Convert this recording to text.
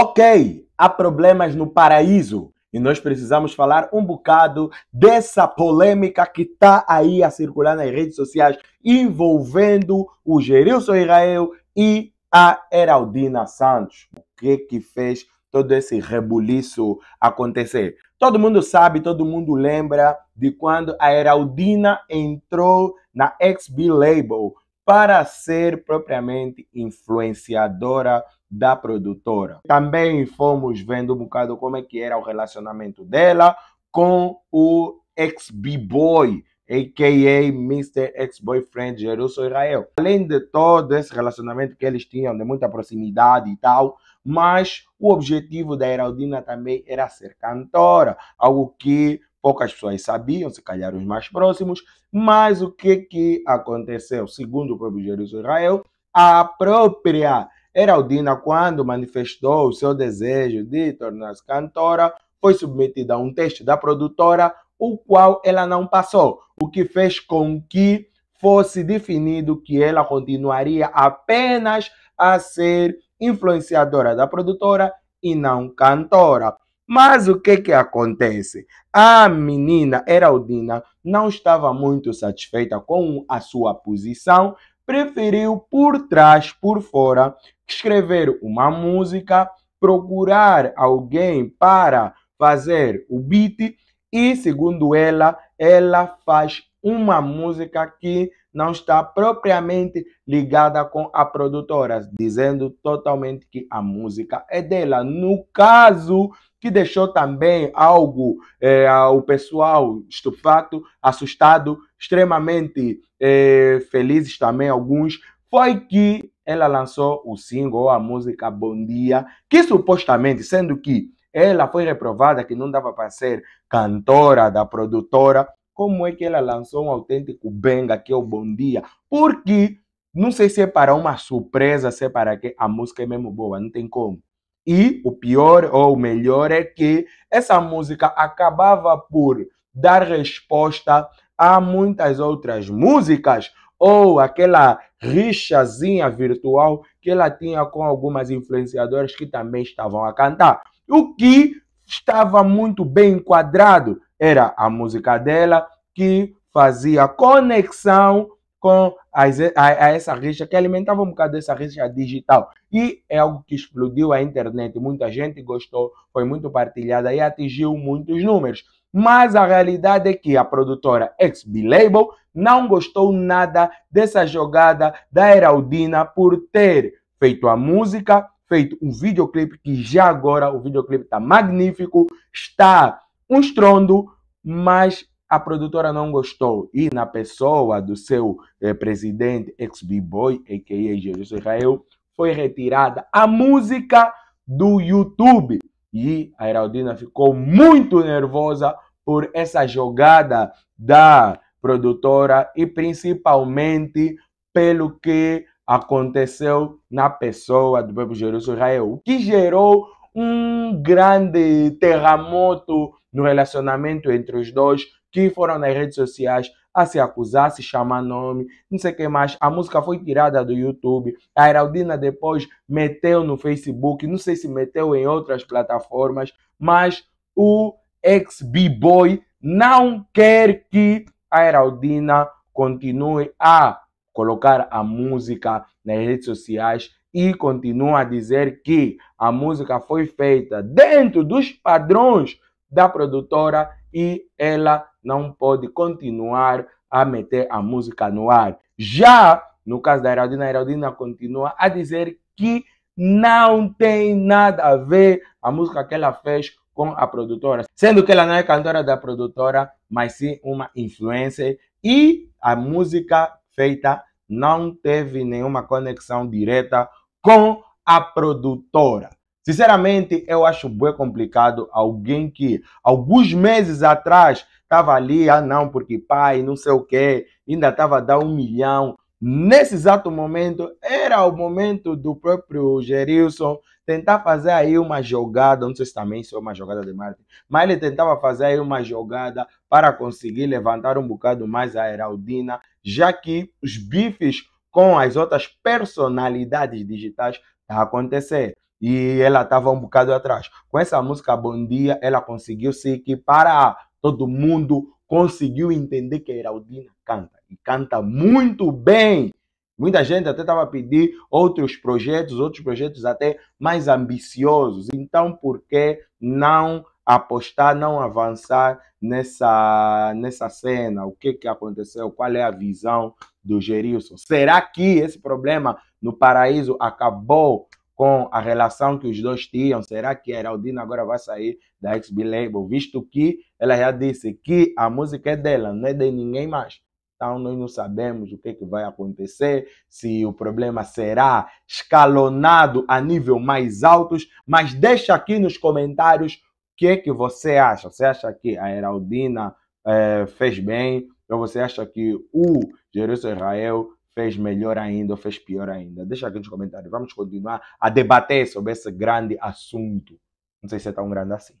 Ok, há problemas no paraíso e nós precisamos falar um bocado dessa polêmica que está aí a circular nas redes sociais envolvendo o Gerilson Israel e a Heraldina Santos. O que que fez todo esse rebuliço acontecer? Todo mundo sabe, todo mundo lembra de quando a Heraldina entrou na XB Label para ser propriamente influenciadora da produtora. Também fomos vendo um bocado como é que era o relacionamento dela com o ex-b-boy, a.k.a. Mr. Ex-Boyfriend Jerusalém Israel. Além de todo esse relacionamento que eles tinham, de muita proximidade e tal, mas o objetivo da Heraldina também era ser cantora, algo que poucas pessoas sabiam, se calhar os mais próximos, mas o que, que aconteceu? Segundo o próprio Jerusalém Israel, a própria Heraldina, quando manifestou o seu desejo de tornar-se cantora, foi submetida a um teste da produtora, o qual ela não passou, o que fez com que fosse definido que ela continuaria apenas a ser influenciadora da produtora e não cantora. Mas o que que acontece? A menina Heraldina não estava muito satisfeita com a sua posição, preferiu por trás, por fora, escrever uma música, procurar alguém para fazer o beat e, segundo ela, ela faz uma música que não está propriamente ligada com a produtora, dizendo totalmente que a música é dela. No caso que deixou também algo é, pessoal estupefato, assustado, extremamente é, felizes também alguns, foi que ela lançou o single, a música Bom Dia, que supostamente, sendo que ela foi reprovada, que não dava para ser cantora da produtora, como é que ela lançou um autêntico benga que é o Bom Dia, porque não sei se é para uma surpresa, se é para que a música é mesmo boa, não tem como. E o pior ou o melhor é que essa música acabava por dar resposta a muitas outras músicas ou aquela rixazinha virtual que ela tinha com algumas influenciadoras que também estavam a cantar, o que estava muito bem enquadrado era a música dela que fazia conexão com as, a, a, essa rixa, que alimentava um bocado essa rixa digital. E é algo que explodiu a internet, muita gente gostou, foi muito partilhada e atingiu muitos números. Mas a realidade é que a produtora ex Label não gostou nada dessa jogada da Heraldina por ter feito a música, feito um videoclipe que já agora o videoclipe está magnífico, está um estrondo, mas a produtora não gostou. E na pessoa do seu eh, presidente, ex-B-Boy, a.k.a. Jesus Israel, foi retirada a música do YouTube. E a Heraldina ficou muito nervosa por essa jogada da produtora e principalmente pelo que aconteceu na pessoa do povo Jerusalém, o que gerou um grande terremoto no relacionamento entre os dois, que foram nas redes sociais a se acusar, se chamar nome, não sei o que mais. A música foi tirada do YouTube. A Heraldina depois meteu no Facebook, não sei se meteu em outras plataformas, mas o ex-B-Boy não quer que a Heraldina continue a colocar a música nas redes sociais e continua a dizer que a música foi feita dentro dos padrões da produtora e ela não pode continuar a meter a música no ar. Já no caso da Heraldina, a Heraldina continua a dizer que não tem nada a ver a música que ela fez com a produtora, sendo que ela não é cantora da produtora, mas sim uma influencer e a música feita não teve nenhuma conexão direta com a produtora. Sinceramente, eu acho bem complicado alguém que alguns meses atrás estava ali, ah não, porque pai, não sei o quê, ainda estava a dar um milhão. Nesse exato momento, era o momento do próprio Gerilson tentar fazer aí uma jogada, não sei se também sou é uma jogada de marketing, mas ele tentava fazer aí uma jogada para conseguir levantar um bocado mais a Heraldina, já que os bifes com as outras personalidades digitais tá acontecendo e ela estava um bocado atrás. Com essa música Bom Dia, ela conseguiu se equiparar. Todo mundo conseguiu entender que Heraldina canta e canta muito bem. Muita gente até estava a pedir outros projetos, outros projetos até mais ambiciosos. Então, por que não apostar, não avançar nessa, nessa cena? O que, que aconteceu? Qual é a visão do Gerilson? Será que esse problema no paraíso acabou com a relação que os dois tinham. Será que a Heraldina agora vai sair da XB Label? Visto que ela já disse que a música é dela, não é de ninguém mais. Então nós não sabemos o que, é que vai acontecer, se o problema será escalonado a nível mais altos, mas deixa aqui nos comentários o que é que você acha. Você acha que a Heraldina é, fez bem? Ou você acha que o Jerusalém Israel fez melhor ainda ou fez pior ainda. Deixa aqui nos comentários. Vamos continuar a debater sobre esse grande assunto. Não sei se é tão grande assim.